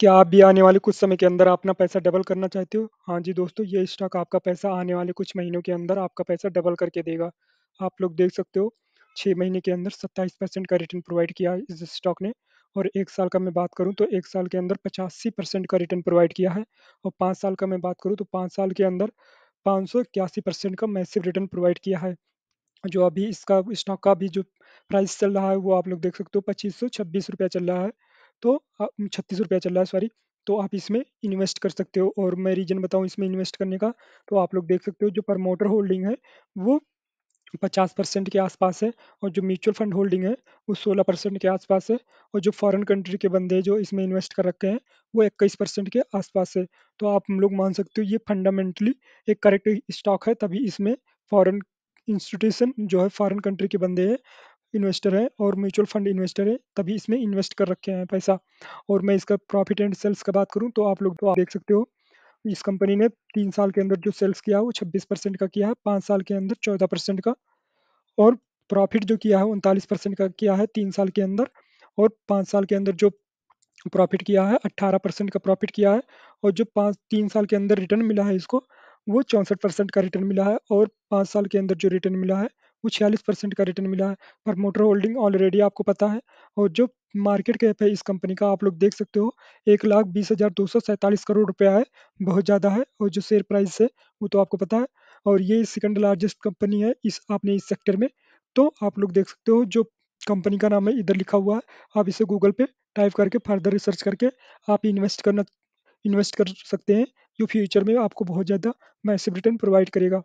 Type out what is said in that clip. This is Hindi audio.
क्या आप भी आने वाले कुछ समय के अंदर अपना पैसा डबल करना चाहते हो? हाँ जी दोस्तों, ये स्टॉक आपका पैसा आने वाले कुछ महीनों के अंदर आपका पैसा डबल करके देगा। आप लोग देख सकते हो छः महीने के अंदर सत्ताईस परसेंट का रिटर्न प्रोवाइड किया है इस स्टॉक ने और एक साल का मैं बात करूँ तो एक साल के अंदर परसेंट का रिटर्न प्रोवाइड किया है और पाँच साल का मैं बात करूँ तो पाँच साल के अंदर परसेंट का मैसिव रिटर्न प्रोवाइड किया है। जो अभी इसका स्टॉक का भी जो प्राइस चल रहा है वो आप लोग देख सकते हो छब्बीस रुपया चल रहा है। तो छत्तीस रुपया चल रहा है सॉरी तो आप इसमें इन्वेस्ट कर सकते हो और मैं रीजन बताऊँ इसमें इन्वेस्ट करने का तो आप लोग देख सकते हो जो प्रमोटर होल्डिंग है वो पचास परसेंट के आसपास है और जो म्यूचुअल फंड होल्डिंग है वो सोलह परसेंट के आसपास है और जो फॉरेन कंट्री के बंदे जो इसमें इन्वेस्ट कर रखे हैं वो इक्कीस परसेंट के आसपास है तो आप हम लोग मान सकते हो ये फंडामेंटली एक करेक्ट स्टॉक है तभी इसमें फॉरेन इंस्टीट्यूशन जो है फॉरेन कंट्री के बंदे हैं इन्वेस्टर है और म्यूचुअल फंड इन्वेस्टर है तभी इसमें इन्वेस्ट कर रखे हैं पैसा और मैं इसका प्रॉफिट एंड सेल्स का बात करूँ तो आप लोग तो आप देख सकते हो इस कंपनी ने तीन साल के अंदर जो सेल्स किया वो छब्बीस परसेंट का किया है पाँच साल के अंदर चौदह परसेंट का और प्रॉफिट जो किया है उनतालीस परसेंट का किया है तीन साल के अंदर और पाँच साल के अंदर जो प्रॉफिट किया है अट्ठारह परसेंट का प्रॉफिट किया है और जो पाँच तीन साल के अंदर रिटर्न मिला है इसको वो चौंसठ परसेंट का रिटर्न मिला है और पाँच साल के अंदर जो रिटर्न मिला है वो छियालीस परसेंट का रिटर्न मिला है मोटर होल्डिंग ऑलरेडी आपको पता है और जो मार्केट कैप है इस कंपनी का आप लोग देख सकते हो एक लाख बीस हज़ार दो सौ सैंतालीस करोड़ रुपया है बहुत ज़्यादा है और जो शेयर प्राइस है वो तो आपको पता है और ये सेकंड लार्जेस्ट कंपनी है इस आपने इस सेक्टर में तो आप लोग देख सकते हो जो कंपनी का नाम है इधर लिखा हुआ है आप इसे गूगल पे टाइप करके फर्दर रिसर्च करके आप इन्वेस्ट करना इन्वेस्ट कर सकते हैं जो फ्यूचर में आपको बहुत ज़्यादा मैसिव रिटर्न प्रोवाइड करेगा